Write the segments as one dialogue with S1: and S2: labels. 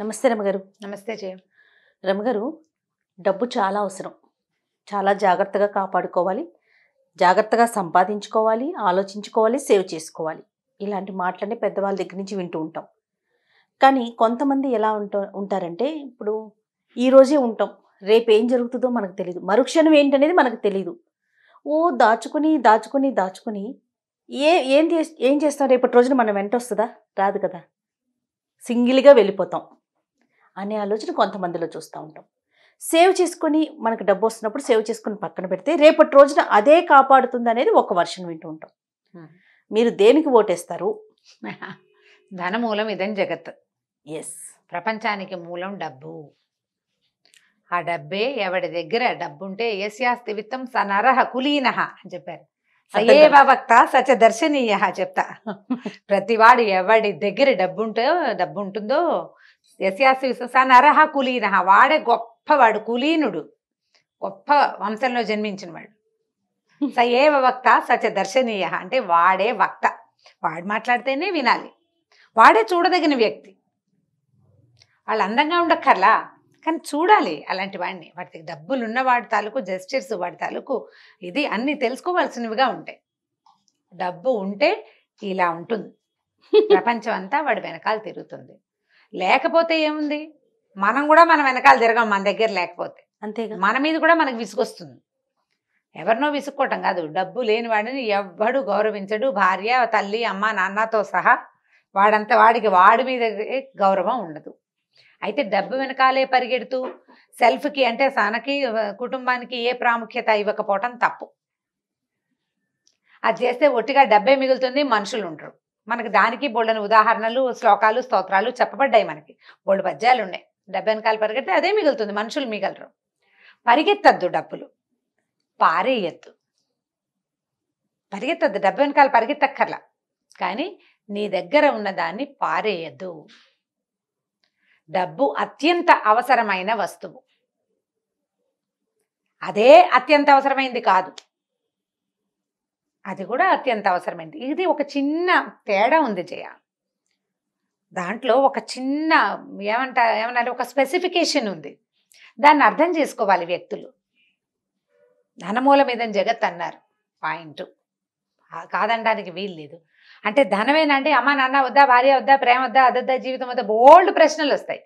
S1: నమస్తే రమగారు నమస్తే జయ రమగారు డబ్బు చాలా అవసరం చాలా జాగ్రత్తగా కాపాడుకోవాలి జాగ్రత్తగా సంపాదించుకోవాలి ఆలోచించుకోవాలి సేవ్ చేసుకోవాలి ఇలాంటి మాటలన్నీ పెద్దవాళ్ళ దగ్గర నుంచి వింటూ ఉంటాం కానీ కొంతమంది ఎలా ఉంటా ఉంటారంటే ఇప్పుడు ఈరోజే ఉంటాం రేపు ఏం జరుగుతుందో మనకు తెలియదు మరుక్షణం ఏంటనేది మనకు తెలియదు ఓ దాచుకుని దాచుకుని దాచుకుని ఏ ఏం చేస్తాం రేపటి రోజున మనం వెంట వస్తుందా రాదు కదా సింగిల్గా వెళ్ళిపోతాం అనే ఆలోచన కొంతమందిలో చూస్తూ ఉంటాం సేవ్ చేసుకొని మనకు డబ్బు వస్తున్నప్పుడు సేవ్ చేసుకుని పక్కన పెడితే రేపటి రోజున అదే కాపాడుతుంది అనేది ఒక వర్షన్ వింటూ ఉంటాం మీరు దేనికి ఓటేస్తారు ధన మూలం ఇదని జగత్ ఎస్ ప్రపంచానికి మూలం డబ్బు
S2: ఆ డబ్బే ఎవడి దగ్గర డబ్బు ఉంటే ఏస్యాస్తి విత్తం సనరహ కులీనహ అని చెప్పారు సయేవక్త సత్య సచ దర్శనీయ చెప్తా ప్రతివాడు ఎవడి దగ్గర డబ్బుంటే డబ్బు ఉంటుందో యశ్యాసు విశ్వసా నరహ కులీన వాడే గొప్పవాడు కులీనుడు గొప్ప వంశంలో జన్మించిన వాడు స ఏవ వక్త సచ దర్శనీయ అంటే వాడే వక్త వాడు మాట్లాడితేనే వినాలి వాడే చూడదగిన వ్యక్తి వాళ్ళు అందంగా ఉండక్కర్లా కానీ చూడాలి అలాంటి వాడిని వాటికి డబ్బులు ఉన్న వాడి తాలూకు జస్టిస్ వాడి తాలూకు ఇది అన్ని తెలుసుకోవాల్సినవిగా ఉంటాయి డబ్బు ఉంటే ఇలా ఉంటుంది ప్రపంచం అంతా వాడి వెనకాల తిరుగుతుంది లేకపోతే ఏముంది మనం కూడా మనం వెనకాల తిరగం మన దగ్గర లేకపోతే అంతే మన మీద కూడా మనకు విసుగొస్తుంది ఎవరినో విసుక్కోవటం కాదు డబ్బు లేని వాడిని ఎవ్వడు గౌరవించడు భార్య తల్లి అమ్మ నాన్నతో సహా వాడంత వాడికి వాడి మీద గౌరవం ఉండదు అయితే డబ్బు వెనకాలే పరిగెడుతూ సెల్ఫ్కి అంటే తనకి కుటుంబానికి ఏ ప్రాముఖ్యత ఇవ్వకపోవటం తప్పు అది చేస్తే ఒట్టిగా డబ్బే మిగులుతుంది మనుషులు ఉంటారు మనకు దానికి బోల్డని ఉదాహరణలు శ్లోకాలు స్తోత్రాలు చెప్పబడ్డాయి మనకి బోల్డ్ పద్యాలు ఉన్నాయి డబ్బు వెనకాల పరిగెడితే అదే మిగులుతుంది మనుషులు మిగలరు పరిగెత్తద్దు డబ్బులు పారేయద్దు పరిగెత్తద్దు డబ్బు వెనకాల పరిగెత్తక్కర్లా కానీ నీ దగ్గర ఉన్నదాన్ని పారేయద్దు డబ్బు అత్యంత అవసరమైన వస్తువు అదే అత్యంత అవసరమైంది కాదు అది కూడా అత్యంత అవసరమైంది ఇది ఒక చిన్న తేడా ఉంది జయ దాంట్లో ఒక చిన్న ఏమంట ఏమన్నారు ఒక స్పెసిఫికేషన్ ఉంది దాన్ని అర్థం చేసుకోవాలి వ్యక్తులు ధనమూలమిదని జగత్ అన్నారు పాయింట్ కాదనడానికి వీలు లేదు అంటే ధనమేనండి అమ్మ నాన్న వద్దా భార్య వద్దా ప్రేమ వద్దా అదొద్దా జీవితం వద్దా బోల్డ్ ప్రశ్నలు వస్తాయి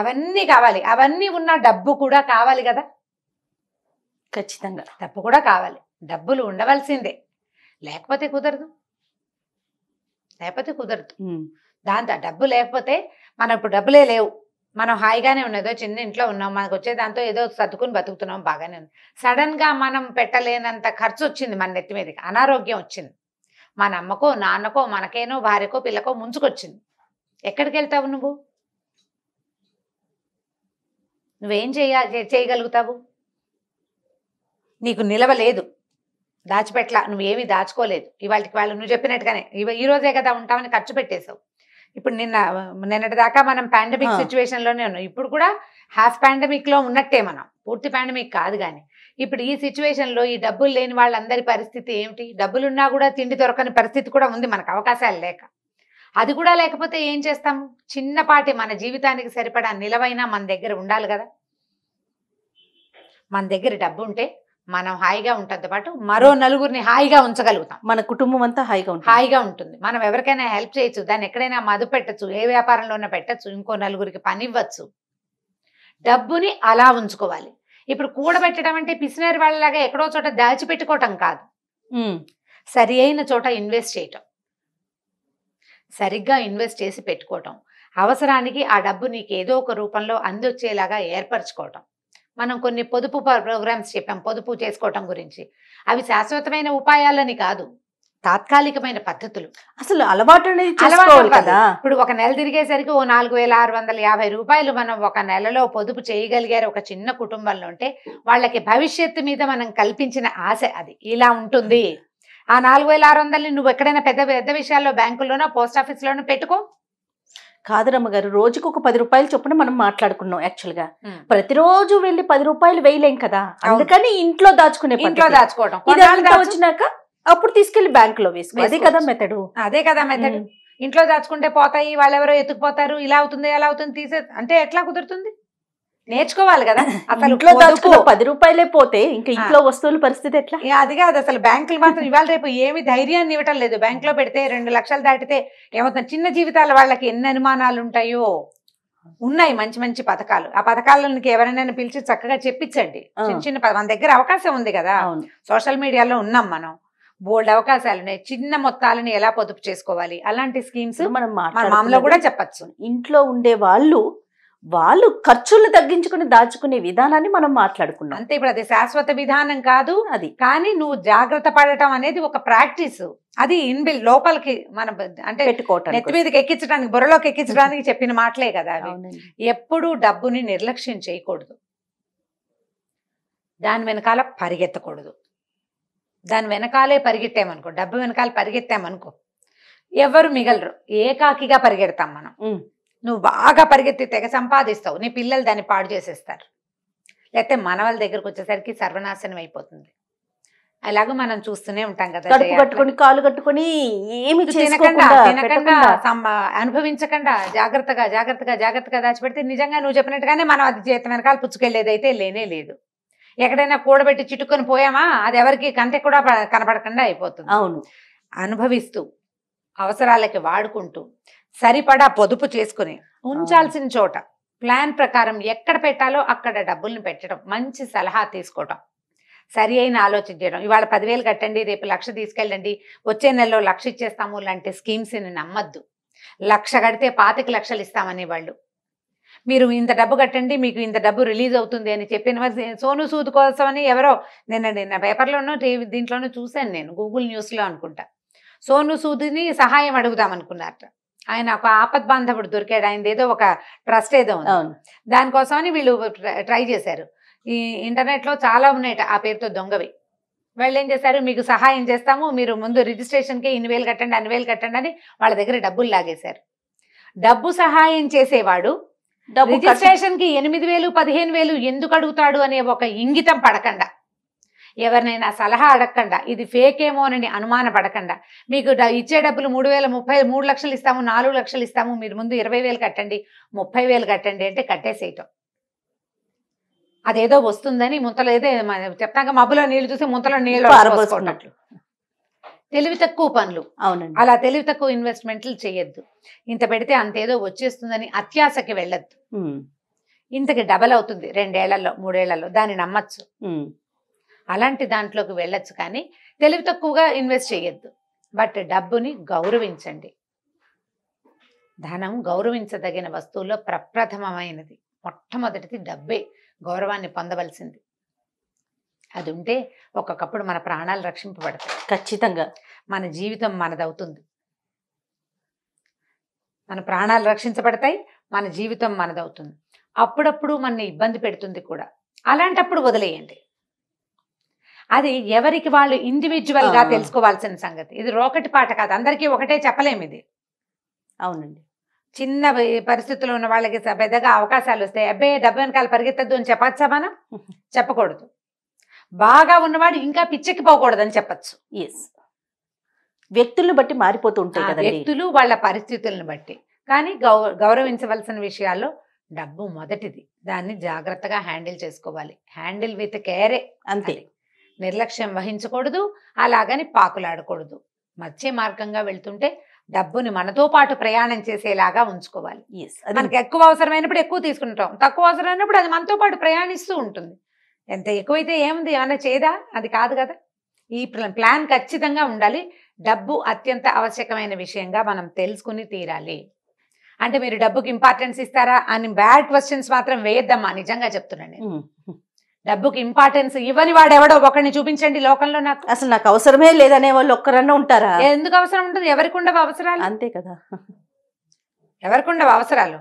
S2: అవన్నీ కావాలి అవన్నీ ఉన్న డబ్బు కూడా కావాలి కదా ఖచ్చితంగా డబ్బు కూడా కావాలి డబ్బులు ఉండవలసిందే లేకపోతే కుదరదు లేకపోతే కుదరదు దాంతో డబ్బు లేకపోతే మనం ఇప్పుడు డబ్బులే లేవు మనం హాయిగానే ఉన్నదో చిన్న ఇంట్లో ఉన్నాం మనకు వచ్చే దాంతో ఏదో సర్దుకుని బతుకుతున్నాం బాగానే ఉంది సడన్గా మనం పెట్టలేనంత ఖర్చు వచ్చింది మన నెత్తి మీదకి అనారోగ్యం వచ్చింది మన అమ్మకో నాన్నకో మనకేనో భార్యకో పిల్లకో ముంచుకొచ్చింది ఎక్కడికి వెళ్తావు నువ్వు నువ్వేం చేయ చేయగలుగుతావు నీకు నిలవలేదు దాచిపెట్లా నువ్వు ఏమి దాచుకోలేదు ఇవాళకి వాళ్ళు నువ్వు చెప్పినట్టుగానే ఈ రోజే కదా ఉంటామని ఖర్చు పెట్టేశావు ఇప్పుడు నిన్న నిన్నటి దాకా మనం పాండమిక్ సిచ్యువేషన్ లోనే ఉన్నాం ఇప్పుడు కూడా హాఫ్ పాండమిక్ లో ఉన్నట్టే మనం పూర్తి పాండమిక్ కాదు కానీ ఇప్పుడు ఈ సిచ్యువేషన్ లో ఈ డబ్బులు లేని వాళ్ళందరి పరిస్థితి ఏమిటి డబ్బులున్నా కూడా తిండి దొరకని పరిస్థితి కూడా ఉంది మనకు అవకాశాలు లేక అది కూడా లేకపోతే ఏం చేస్తాం చిన్నపాటి మన జీవితానికి సరిపడా నిలవైనా మన దగ్గర ఉండాలి కదా మన దగ్గర డబ్బు ఉంటే మనం హాయిగా ఉంటుంది పాటు మరో నలుగురిని హాయిగా ఉంచగలుగుతాం మన కుటుంబం
S1: అంతా హాయిగా ఉంటుంది హాయిగా
S2: ఉంటుంది మనం ఎవరికైనా హెల్ప్ చేయొచ్చు దాన్ని ఎక్కడైనా మదు పెట్టచ్చు ఏ వ్యాపారంలోనే పెట్టచ్చు ఇంకో నలుగురికి పని ఇవ్వచ్చు డబ్బుని అలా ఉంచుకోవాలి ఇప్పుడు కూడబెట్టడం అంటే పిసినారి వాళ్ళలాగా ఎక్కడో చోట దాచిపెట్టుకోవటం కాదు సరి అయిన చోట ఇన్వెస్ట్ చేయటం సరిగ్గా ఇన్వెస్ట్ చేసి పెట్టుకోవటం అవసరానికి ఆ డబ్బు నీకు ఏదో ఒక రూపంలో అందొచ్చేలాగా ఏర్పరచుకోవటం మనం కొన్ని పొదుపు ప్రోగ్రామ్స్ చెప్పాం పొదుపు చేసుకోవటం గురించి అవి శాశ్వతమైన ఉపాయాలని కాదు తాత్కాలికమైన పద్ధతులు
S1: అసలు అలవాటు
S2: ఇప్పుడు ఒక నెల తిరిగేసరికి ఓ నాలుగు వేల ఆరు వందల యాభై రూపాయలు మనం ఒక నెలలో పొదుపు చేయగలిగారు ఒక చిన్న కుటుంబంలో ఉంటే వాళ్ళకి భవిష్యత్తు మీద మనం కల్పించిన ఆశ అది ఇలా ఉంటుంది ఆ నాలుగు వేల ఆరు వందలని నువ్వు ఎక్కడైనా పెద్ద పెద్ద విషయాల్లో బ్యాంకులోనో పోస్ట్ ఆఫీస్లోనో
S1: పెట్టుకో కాదురమ్మ గారు రోజుకు ఒక పది రూపాయలు చొప్పున మనం మాట్లాడుకున్నాం యాక్చువల్ గా ప్రతిరోజు వెళ్ళి పది రూపాయలు వేయలేం కదా అందుకని ఇంట్లో దాచుకునే ఇంట్లో దాచుకోవడం వచ్చినాక అప్పుడు తీసుకెళ్లి బ్యాంక్ లో వేసుకో అదే కదా మెథడ్ అదే కదా మెథడ్ ఇంట్లో
S2: దాచుకుంటే పోతాయి వాళ్ళెవరో ఎత్తుకుపోతారు ఇలా అవుతుంది ఎలా అవుతుంది తీసే అంటే ఎట్లా కుదురుతుంది నేర్చుకోవాలి కదా అసలు ఇంట్లో దాచుకున్న
S1: పది రూపాయలే పోతే ఇంకా ఇంట్లో వస్తువుల పరిస్థితి ఎట్లా అది కాదు
S2: అసలు బ్యాంకులు మాత్రం ఇవాళ రేపు ఏమి ధైర్యాన్ని ఇవ్వటం లేదు బ్యాంక్ లో పెడితే రెండు లక్షలు దాటితే ఏమవుతుంది చిన్న జీవితాల వాళ్ళకి ఎన్ని అనుమానాలు ఉంటాయో ఉన్నాయి మంచి మంచి పథకాలు ఆ పథకాలకి ఎవరైనా పిలిచి చక్కగా చెప్పించండి చిన్న చిన్న మన దగ్గర అవకాశం ఉంది కదా సోషల్ మీడియాలో ఉన్నాం మనం బోల్డ్ అవకాశాలు ఉన్నాయి చిన్న మొత్తాలను ఎలా పొదుపు చేసుకోవాలి అలాంటి స్కీమ్స్ మనం
S1: మామూలుగా కూడా చెప్పచ్చు ఇంట్లో ఉండే వాళ్ళు వాళ్ళు ఖర్చులు తగ్గించుకుని దాచుకునే విధానాన్ని మనం మాట్లాడుకున్నాం అంతే
S2: ఇప్పుడు అది శాశ్వత విధానం కాదు అది కానీ నువ్వు జాగ్రత్త పడటం అనేది ఒక ప్రాక్టీస్ అది ఇన్బిల్ లోపలికి మనం అంటే పెట్టుకోవటం నెత్తి మీదకి ఎక్కించడానికి బుర్రలోకి ఎక్కించడానికి చెప్పిన మాటలే కదా అవి ఎప్పుడు డబ్బుని నిర్లక్ష్యం చేయకూడదు దాని వెనకాల పరిగెత్తకూడదు దాని వెనకాలే పరిగెట్టామనుకో డబ్బు వెనకాల పరిగెత్తామనుకో ఎవరు మిగలరు ఏకాకిగా పరిగెడతాం మనం నువ్వు బాగా పరిగెత్తి తెగ సంపాదిస్తావు నీ పిల్లలు దాన్ని పాడు చేసేస్తారు లేకపోతే వాళ్ళ దగ్గరకు వచ్చేసరికి సర్వనాశనం అయిపోతుంది అలాగే మనం చూస్తూనే ఉంటాం కదా కట్టుకొని
S1: కాలు కట్టుకొని ఏమి తినకుండా
S2: అనుభవించకుండా జాగ్రత్తగా జాగ్రత్తగా జాగ్రత్తగా దాచిపెడితే నిజంగా నువ్వు చెప్పినట్టుగానే మనం అది చేతి వెనకాల పుచ్చుకెళ్లేదు అయితే లేనే లేదు ఎక్కడైనా కూడబెట్టి చిట్టుకొని పోయామా అది ఎవరికి కంటే కూడా కనపడకుండా అయిపోతుంది అవును అనుభవిస్తూ అవసరాలకి వాడుకుంటూ సరిపడా పొదుపు చేసుకుని ఉంచాల్సిన చోట ప్లాన్ ప్రకారం ఎక్కడ పెట్టాలో అక్కడ డబ్బుల్ని పెట్టడం మంచి సలహా తీసుకోవటం సరి అయిన ఆలోచించడం ఇవాళ పదివేలు కట్టండి రేపు లక్ష తీసుకెళ్ళండి వచ్చే నెలలో లక్ష ఇచ్చేస్తాము లాంటి స్కీమ్స్ని నమ్మద్దు లక్ష కడితే పాతిక లక్షలు ఇస్తామని వాళ్ళు మీరు ఇంత డబ్బు కట్టండి మీకు ఇంత డబ్బు రిలీజ్ అవుతుంది అని చెప్పిన సోను సూద్ కోసమని ఎవరో నిన్న నిన్న పేపర్లోనూ టీవీ దీంట్లోనూ చూశాను నేను గూగుల్ న్యూస్లో అనుకుంటా సోను సూద్ని సహాయం అడుగుదామనుకున్నారట ఆయన ఒక ఆపద్ బాంధవుడు దొరికాడు ఆయన ఏదో ఒక ట్రస్ట్ ఏదో ఉంది దానికోసమని వీళ్ళు ట్రై చేశారు ఈ ఇంటర్నెట్లో చాలా ఉన్నాయి ఆ పేరుతో దొంగవి వాళ్ళు ఏం చేశారు మీకు సహాయం చేస్తాము మీరు ముందు రిజిస్ట్రేషన్కి ఇన్ని వేలు కట్టండి అన్ని వేలు కట్టండి అని వాళ్ళ దగ్గర డబ్బులు లాగేశారు డబ్బు సహాయం చేసేవాడు రిజిస్ట్రేషన్కి ఎనిమిది వేలు పదిహేను వేలు ఎందుకు అడుగుతాడు అనే ఒక ఇంగితం పడకుండా ఎవరినైనా సలహా అడగకుండా ఇది ఫేక్ ఏమోనని పడకుండా మీకు ఇచ్చే డబ్బులు మూడు వేల ముప్పై మూడు లక్షలు ఇస్తాము నాలుగు లక్షలు ఇస్తాము మీరు ముందు ఇరవై వేలు కట్టండి ముప్పై వేలు కట్టండి అంటే కట్టేసేయటం అదేదో వస్తుందని ముంతలో ఏదో చెప్తాక మబ్బులో నీళ్లు చూసి ముంతలో నీళ్ళు ఆరబోసుకున్నట్లు తెలివి తక్కువ పనులు అవునండి అలా తెలివి తక్కువ ఇన్వెస్ట్మెంట్లు చేయొద్దు ఇంత పెడితే అంతేదో వచ్చేస్తుందని అత్యాశకి వెళ్ళొద్దు ఇంతకి డబల్ అవుతుంది రెండేళ్లలో మూడేళ్లలో దాన్ని నమ్మచ్చు అలాంటి దాంట్లోకి వెళ్ళొచ్చు కానీ తెలివి తక్కువగా ఇన్వెస్ట్ చేయొద్దు బట్ డబ్బుని గౌరవించండి ధనం గౌరవించదగిన వస్తువుల్లో ప్రప్రథమమైనది మొట్టమొదటిది డబ్బే గౌరవాన్ని పొందవలసింది అది ఉంటే ఒక్కొక్కప్పుడు మన ప్రాణాలు రక్షింపబడతాయి ఖచ్చితంగా మన జీవితం మనదవుతుంది మన ప్రాణాలు రక్షించబడతాయి మన జీవితం మనదవుతుంది అప్పుడప్పుడు మన ఇబ్బంది పెడుతుంది కూడా అలాంటప్పుడు వదిలేయండి అది ఎవరికి వాళ్ళు ఇండివిజువల్ గా తెలుసుకోవాల్సిన సంగతి ఇది రోకటి పాట కాదు అందరికీ ఒకటే చెప్పలేము ఇది అవునండి చిన్న పరిస్థితుల్లో ఉన్న వాళ్ళకి పెద్దగా అవకాశాలు వస్తాయి అబ్బే డబ్బు వెనకాల పరిగెత్తద్దు అని చెప్పచ్చా మనం చెప్పకూడదు బాగా ఉన్నవాడు ఇంకా పిచ్చెక్కి అని చెప్పచ్చు ఎస్ వ్యక్తులను బట్టి మారిపోతూ ఉంటాయి కదా వ్యక్తులు వాళ్ళ పరిస్థితులను బట్టి కానీ గౌ గౌరవించవలసిన విషయాల్లో డబ్బు మొదటిది దాన్ని జాగ్రత్తగా హ్యాండిల్ చేసుకోవాలి హ్యాండిల్ విత్ కేరే అంతే నిర్లక్ష్యం వహించకూడదు అలాగని పాకులాడకూడదు మధ్య మార్గంగా వెళ్తుంటే డబ్బుని మనతో పాటు ప్రయాణం చేసేలాగా ఉంచుకోవాలి మనకి ఎక్కువ అవసరమైనప్పుడు ఎక్కువ తీసుకుంటాం తక్కువ అవసరమైనప్పుడు అది మనతో పాటు ప్రయాణిస్తూ ఉంటుంది ఎంత ఎక్కువైతే ఏముంది ఏమైనా చేయదా అది కాదు కదా ఈ ప్లాన్ ఖచ్చితంగా ఉండాలి డబ్బు అత్యంత ఆవశ్యకమైన విషయంగా మనం తెలుసుకుని తీరాలి అంటే మీరు డబ్బుకి ఇంపార్టెన్స్ ఇస్తారా అని బ్యాడ్ క్వశ్చన్స్ మాత్రం వేయద్దమ్మా నిజంగా చెప్తున్నాను నేను డబ్బుకి ఇంపార్టెన్స్ ఇవ్వని వాడు ఎవడో ఒకరిని చూపించండి లోకంలో నాకు
S1: అసలు నాకు అవసరమే లేదనే వాళ్ళు ఒక్కరన్నా ఉంటారా
S2: ఎందుకు అవసరం ఉంటుంది ఎవరికి ఉండవు అవసరాలు అంతే కదా ఎవరికి ఉండవు అవసరాలు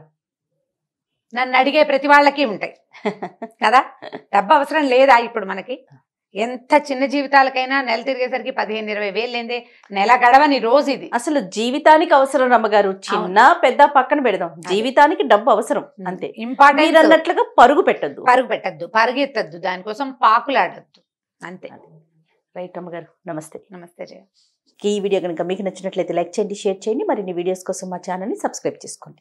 S2: నన్ను అడిగే ప్రతి వాళ్ళకి ఉంటాయి కదా డబ్బు అవసరం లేదా ఇప్పుడు మనకి ఎంత చిన్న జీవితాలకైనా నెల
S1: తిరిగేసరికి పదిహేను ఇరవై వేలు లేదే నెల గడవని రోజు ఇది అసలు జీవితానికి అవసరం రమ్మగారు చిన్న పెద్ద పక్కన పెడదాం జీవితానికి డబ్బు అవసరం అంతే ఇంపార్టెంట్ అన్నట్లుగా పరుగు పెట్టద్దు పరుగు
S2: పెట్టద్దు పరుగెత్తద్దు దానికోసం పాకులాడద్దు అంతే
S1: రైట్ అమ్మగారు నమస్తే నమస్తే జయ ఈ వీడియో కనుక మీకు నచ్చినట్లయితే లైక్ చేయండి షేర్ చేయండి మరిన్ని వీడియోస్ కోసం మా ఛానల్ని సబ్స్క్రైబ్ చేసుకోండి